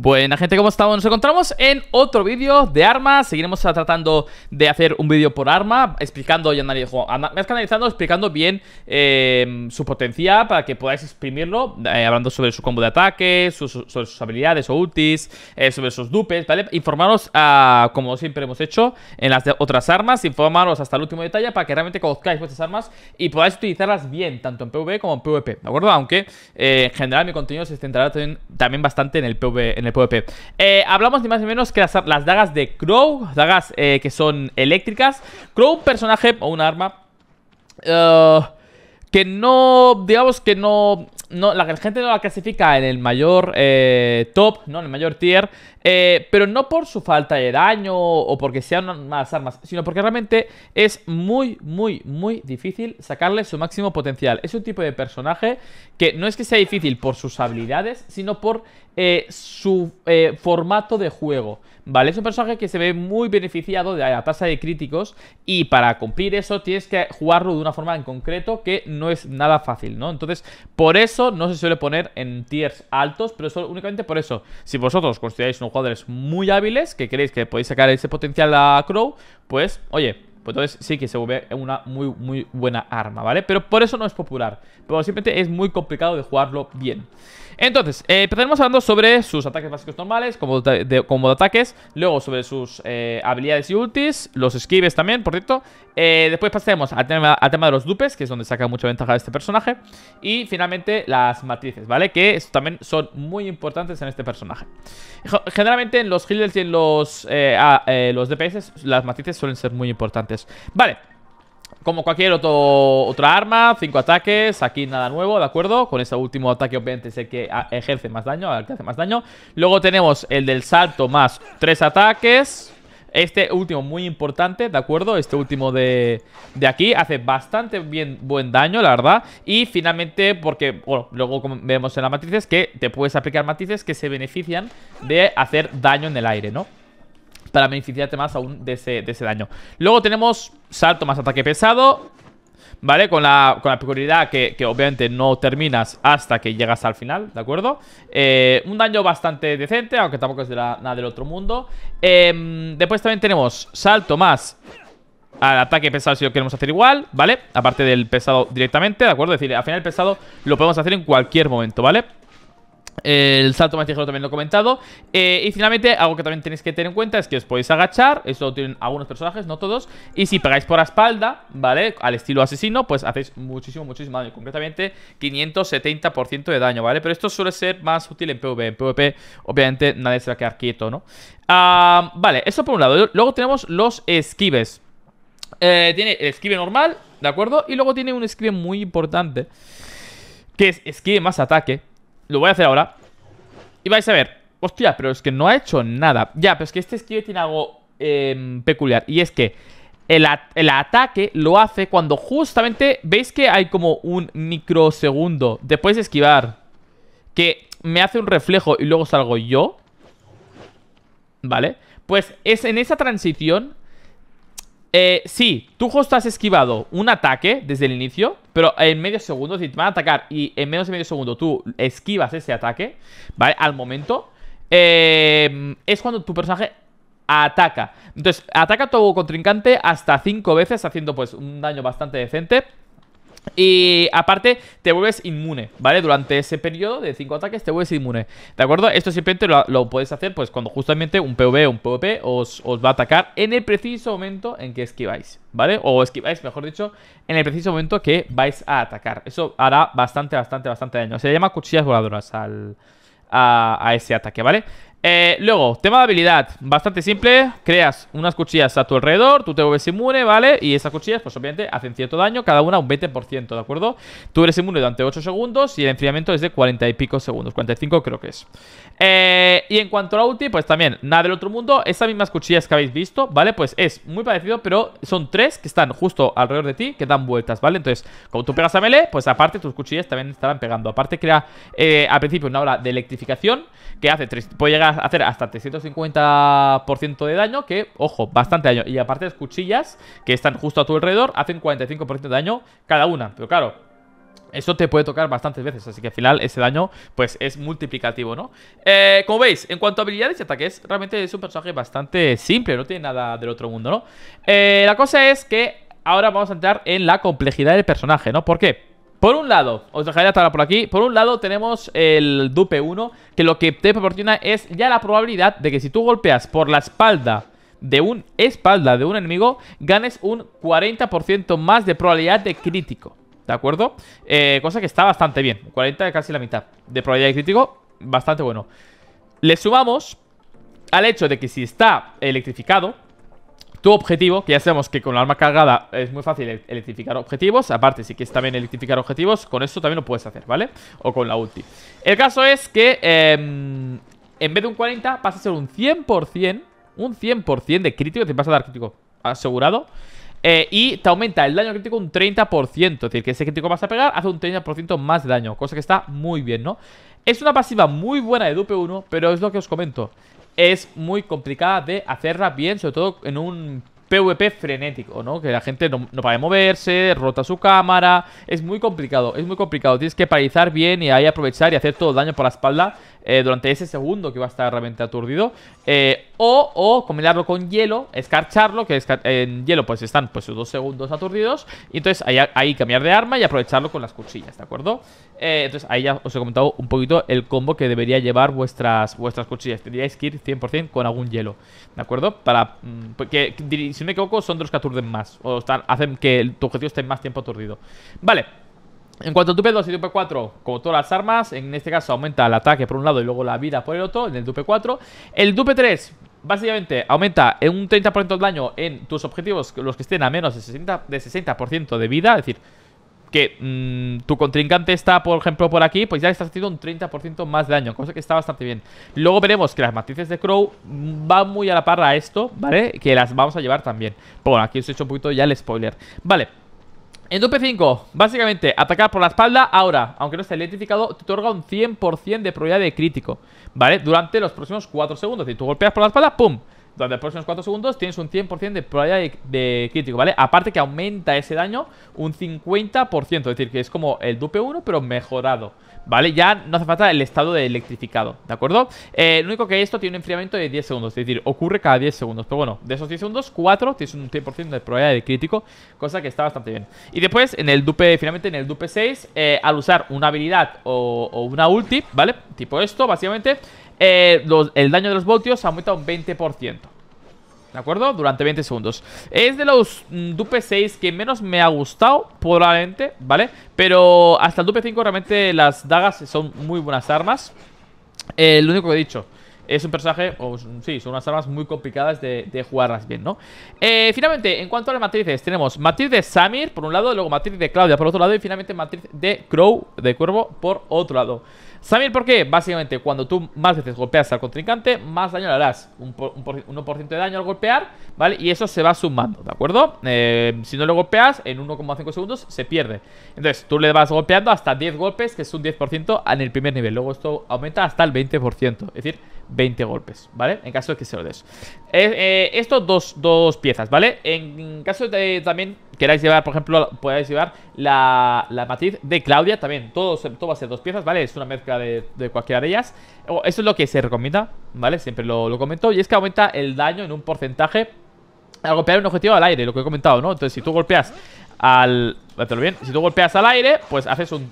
Buena gente, ¿cómo estamos? Nos encontramos en otro vídeo de armas Seguiremos tratando de hacer un vídeo por arma Explicando y analizando, analizando explicando bien em, su potencia Para que podáis exprimirlo eh, Hablando sobre su combo de ataque Sobre sus habilidades o ultis eh, Sobre sus dupes, ¿vale? Informaros, ah, como siempre hemos hecho En las otras armas Informaros hasta el último detalle Para que realmente conozcáis vuestras armas Y podáis utilizarlas bien Tanto en PvE como en PvP, ¿de acuerdo? Aunque eh, en general mi contenido se centrará también, bastante en el PvE PvP. Eh, hablamos ni más ni menos que las, dagas de Crow, dagas eh, que son eléctricas. Crow, un personaje o un arma eh, que no, digamos que no, la gente no la clasifica en el mayor top, ¿no? En el mayor tier, pero no por su falta de daño o porque sean Más armas, sino porque realmente es muy, muy, muy difícil sacarle su máximo potencial. Es un tipo de personaje que no es que sea difícil por sus habilidades, sino por eh, su eh, formato de juego. ¿Vale? Es un personaje que se ve muy beneficiado de la tasa de críticos y para cumplir eso tienes que jugarlo de una forma en concreto que no es nada fácil, ¿no? Entonces, por eso no se suele poner en tiers altos, pero únicamente por eso. Si vosotros consideráis unos jugadores muy hábiles, que creéis que podéis sacar ese potencial a Crow, pues, oye, pues entonces sí que se vuelve una muy, muy buena arma, ¿vale? Pero por eso no es popular. Pero simplemente es muy complicado de jugarlo bien. Entonces, eh, empezaremos hablando sobre sus ataques básicos normales, como de, como de ataques. Luego sobre sus eh, habilidades y ultis. Los esquives también, por cierto. Eh, después pasaremos al tema, tema de los dupes, que es donde saca mucha ventaja este personaje. Y finalmente las matrices, ¿vale? Que también son muy importantes en este personaje. Generalmente en los healers y en los, los DPS las matrices suelen ser muy importantes. Vale como cualquier otro, otra arma, 5 ataques, aquí nada nuevo, ¿de acuerdo? Con ese último ataque obviamente es el que ah, ejerce más daño, el que hace más daño. Luego tenemos el del salto más 3 ataques, este último muy importante, ¿de acuerdo? Este último de, aquí hace bastante bien, buen daño, la verdad. Y finalmente, porque bueno, luego como vemos en las matrices que te puedes aplicar matrices que se benefician de hacer daño en el aire, ¿no? para beneficiarte más aún de ese, daño. Luego tenemos salto más ataque pesado, ¿vale? Con la, con la peculiaridad que, obviamente no terminas hasta que llegas al final, ¿de acuerdo? Eh, un daño bastante decente, aunque tampoco es nada del otro mundo. Em, después también tenemos salto más al ataque pesado si lo queremos hacer igual, ¿vale? Aparte del pesado directamente, ¿de acuerdo? Es decir, al final el pesado lo podemos hacer en cualquier momento, ¿vale? El salto más también lo he comentado eh, Y finalmente, algo que también tenéis que tener en cuenta Es que os podéis agachar, eso lo tienen algunos personajes No todos, y si pegáis por la espalda ¿Vale? Al estilo asesino, pues hacéis Muchísimo, muchísimo daño, concretamente 570% de daño, ¿vale? Pero esto suele ser Más útil en PvP, en PvP Obviamente nadie se va a quedar quieto, ¿no? Ah, vale, eso por un lado, luego tenemos Los esquives eh, Tiene el esquive normal, ¿de acuerdo? Y luego tiene un esquive muy importante Que es esquive más ataque lo voy a hacer ahora Y vais a ver Hostia, pero es que no ha hecho nada Ya, pero es que este esquive tiene algo em, peculiar Y es que el, el, ataque lo hace cuando justamente Veis que hay como un microsegundo Después de esquivar Que me hace un reflejo Y luego salgo yo Vale Pues es en esa transición eh, sí, tú justo has esquivado un ataque desde el inicio, pero en medio segundo, si te van a atacar y en menos de medio segundo tú esquivas ese ataque, ¿vale? Al momento, eh, es cuando tu personaje ataca. Entonces, ataca a tu contrincante hasta 5 veces, haciendo pues un daño bastante decente. Y aparte, te vuelves inmune, ¿vale? Durante ese periodo de 5 ataques te vuelves inmune, ¿de acuerdo? Esto simplemente lo, lo puedes hacer pues cuando justamente un PVP o un PvP os, os, va a atacar en el preciso momento en que esquiváis, ¿vale? O esquiváis, mejor dicho, en el preciso momento que vais a atacar. Eso hará bastante, bastante, bastante daño. Se llama cuchillas voladoras al, a, ese ataque, ¿vale? vale eh, luego, tema de habilidad, bastante simple Creas unas cuchillas a tu alrededor Tú te vuelves inmune, ¿vale? Y esas cuchillas, pues obviamente, hacen cierto daño Cada una un 20%, ¿de acuerdo? Tú eres inmune durante 8 segundos Y el enfriamiento es de 40 y pico segundos 45 creo que es eh, Y en cuanto a la ulti, pues también, nada del otro mundo Esas mismas cuchillas que habéis visto, ¿vale? Pues es muy parecido, pero son tres que están justo alrededor de ti Que dan vueltas, ¿vale? Entonces, como tú pegas a melee Pues aparte, tus cuchillas también estarán pegando Aparte crea, eh, al principio, una hora de electrificación Que hace, tres, puede llegar hacer hasta 350% de daño, que, ojo, bastante daño. Y aparte las cuchillas, que están justo a tu alrededor, hacen 45% de daño cada una. Pero claro, eso te puede tocar bastantes veces, así que al final ese daño pues es multiplicativo, ¿no? Eh, como veis, en cuanto a habilidades y ataques, realmente es un personaje bastante simple, no tiene nada del otro mundo, ¿no? Eh, la cosa es que ahora vamos a entrar en la complejidad del personaje, ¿no? ¿Por qué? Por un lado, os dejaré estar por aquí Por un lado tenemos el dupe 1 Que lo que te proporciona es ya la probabilidad De que si tú golpeas por la espalda De un espalda de un enemigo Ganes un 40% más de probabilidad de crítico ¿De acuerdo? Eh, cosa que está bastante bien 40 casi la mitad de probabilidad de crítico Bastante bueno Le sumamos al hecho de que si está electrificado tu objetivo, que ya sabemos que con la arma cargada es muy fácil electrificar objetivos, aparte si quieres también electrificar objetivos, con esto también lo puedes hacer, ¿vale? O con la ulti. El caso es que em, en vez de un 40 pasa a ser un 100%, un 100% de crítico, te vas a dar crítico asegurado. Eh, y te aumenta el daño crítico un 30%, es decir, que ese crítico vas a pegar hace un 30% más de daño, cosa que está muy bien, ¿no? Es una pasiva muy buena de dupe 1, pero es lo que os comento es muy complicada de hacerla bien, sobre todo en un PvP frenético, ¿no? Que la gente no, para moverse, rota su cámara. Es muy complicado, es muy complicado. Tienes que paralizar bien y ahí aprovechar y hacer todo el daño por la espalda eh, durante ese segundo que va a estar realmente aturdido. Eh, o, o combinarlo con hielo, escarcharlo, que en hielo pues están pues sus dos segundos aturdidos. Y entonces ahí, cambiar de arma y aprovecharlo con las cuchillas, ¿de acuerdo? Eh, entonces ahí ya os he comentado un poquito el combo que debería llevar vuestras, vuestras cuchillas. Tendríais que ir 100% con algún hielo, ¿de acuerdo? Para mm, pues, que, si no me equivoco, son los que aturden más. O están, hacen que tu objetivo esté más tiempo aturdido. Vale. En cuanto al dupe 2 y dupe 4 como todas las armas, en este caso aumenta el ataque por un lado y luego la vida por el otro, en el Dupe 4. El Dupe 3 básicamente aumenta en un 30% de daño en tus objetivos, los que estén a menos de 60%, de, 60 de vida, es decir, que mm, tu contrincante está, por ejemplo, por aquí, pues ya estás haciendo un 30% más de daño, cosa que está bastante bien. Luego veremos que las matrices de Crow van muy a la parra a esto, ¿vale? Que las vamos a llevar también. bueno, aquí os he hecho un poquito ya el spoiler. Vale. En tu P5, básicamente, atacar por la espalda ahora, aunque no esté electrificado, te otorga un 100% de probabilidad de crítico, ¿vale? Durante los próximos 4 segundos. Si tú golpeas por la espalda, ¡pum! durante los próximos 4 segundos tienes un 100% de probabilidad de, crítico, ¿vale? Aparte que aumenta ese daño un 50%, es decir, que es como el dupe 1 pero mejorado, ¿vale? Ya no hace falta el estado de electrificado, ¿de acuerdo? Eh, lo único que esto tiene un enfriamiento de 10 segundos, es decir, ocurre cada 10 segundos, pero bueno, de esos 10 segundos, 4 tienes un 100% de probabilidad de crítico, cosa que está bastante bien. Y después, en el dupe, finalmente en el dupe 6, eh, al usar una habilidad o, una ulti, ¿vale? Tipo esto, básicamente... Eh, el daño de los voltios aumenta un 20%, ¿De acuerdo? Durante 20 segundos Es de los mm, Dupe 6 que menos me ha gustado Probablemente, ¿vale? Pero hasta el Dupe 5 realmente las dagas son muy buenas armas El eh, Lo único que he dicho es un personaje, o sí, son unas armas muy complicadas de, jugarlas bien, ¿no? Eh, finalmente, en cuanto a las matrices, tenemos matriz de Samir por un lado, luego matriz de Claudia por otro lado y finalmente matriz de Crow, de Cuervo, por otro lado. Samir, ¿por qué? Básicamente, cuando tú más veces golpeas al contrincante, más daño le harás. Un, 1% de daño al golpear, ¿vale? Y eso se va sumando, ¿de acuerdo? Eh, si no lo golpeas, en 1,5 segundos se pierde. Entonces, tú le vas golpeando hasta 10 golpes, que es un 10% en el primer nivel. Luego esto aumenta hasta el 20%. Es decir, 20 golpes, ¿vale? En caso de que se lo des. Eh, eh, esto dos, dos, piezas, ¿vale? En caso de también queráis llevar, por ejemplo, podáis llevar la, la matriz de Claudia también. Todo, todo, va a ser dos piezas, ¿vale? Es una mezcla de, cualquiera de ellas. Eso es lo que se recomienda, ¿vale? Siempre lo, lo comento. Y es que aumenta el daño en un porcentaje al golpear un objetivo al aire, lo que he comentado, ¿no? Entonces, si tú golpeas al, Dátelo bien. Si tú golpeas al aire, pues haces un,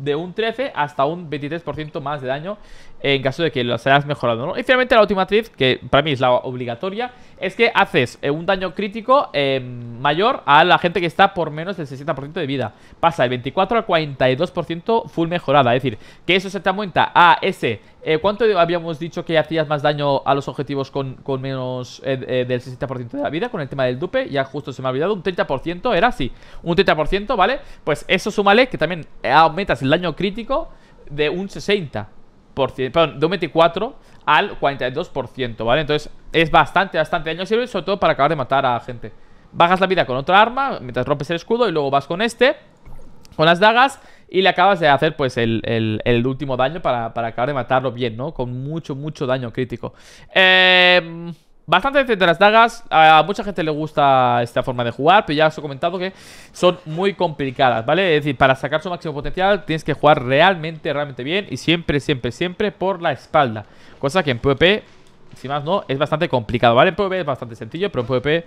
de un 13 hasta un 23% más de daño en caso de que lo seas mejorado, ¿no? Y finalmente la última triz, que para mí es la obligatoria, es que haces eh, un daño crítico eh, mayor a la gente que está por menos del 60% de vida. Pasa del 24 al 42% full mejorada, es decir, que eso se te aumenta a ese... Eh, ¿Cuánto habíamos dicho que hacías más daño a los objetivos con, menos del 60% de la vida con el tema del dupe? Ya justo se me ha olvidado, un 30% era así, un 30% ¿vale? Pues eso súmale que también eh, aumentas el daño crítico de un 60%, perdón, de un 24% al 42%, ¿vale? Entonces es bastante, bastante daño sirve, sobre todo para acabar de matar a gente. Bajas la vida con otra arma mientras rompes el escudo y luego vas con este, con las dagas y le acabas de hacer pues el, último daño para, para, acabar de matarlo bien, ¿no? Con mucho, mucho daño crítico. Eh... Bastante decente las dagas, a mucha gente le gusta esta forma de jugar, pero ya os he comentado que son muy complicadas, ¿vale? Es decir, para sacar su máximo potencial tienes que jugar realmente, realmente bien y siempre, siempre, siempre por la espalda. Cosa que en PvP, si más no, es bastante complicado, ¿vale? En PvP es bastante sencillo, pero en PvP...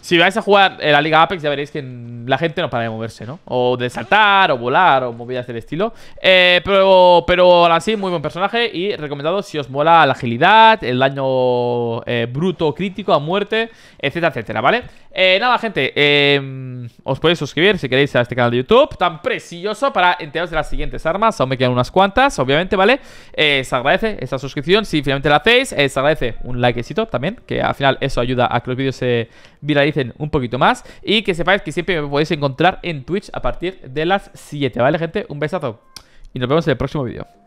Si vais a jugar en la Liga Apex ya veréis que en la gente no para de moverse, ¿no? O de saltar, o volar, o movidas del estilo. Eh, pero, pero así muy buen personaje y recomendado si os mola la agilidad, el daño eh, bruto crítico a muerte, etcétera, etcétera, ¿vale? Eh, nada, gente, em, os podéis suscribir si queréis a este canal de YouTube tan precioso para enteraros de las siguientes armas. Aún me quedan unas cuantas, obviamente, ¿vale? Eh, se agradece esta suscripción si finalmente la hacéis. se agradece un likecito también, que al final eso ayuda a que los vídeos se viralicen un poquito más y que sepáis que siempre me podéis encontrar en Twitch a partir de las 7, ¿vale, gente? Un besazo y nos vemos en el próximo vídeo.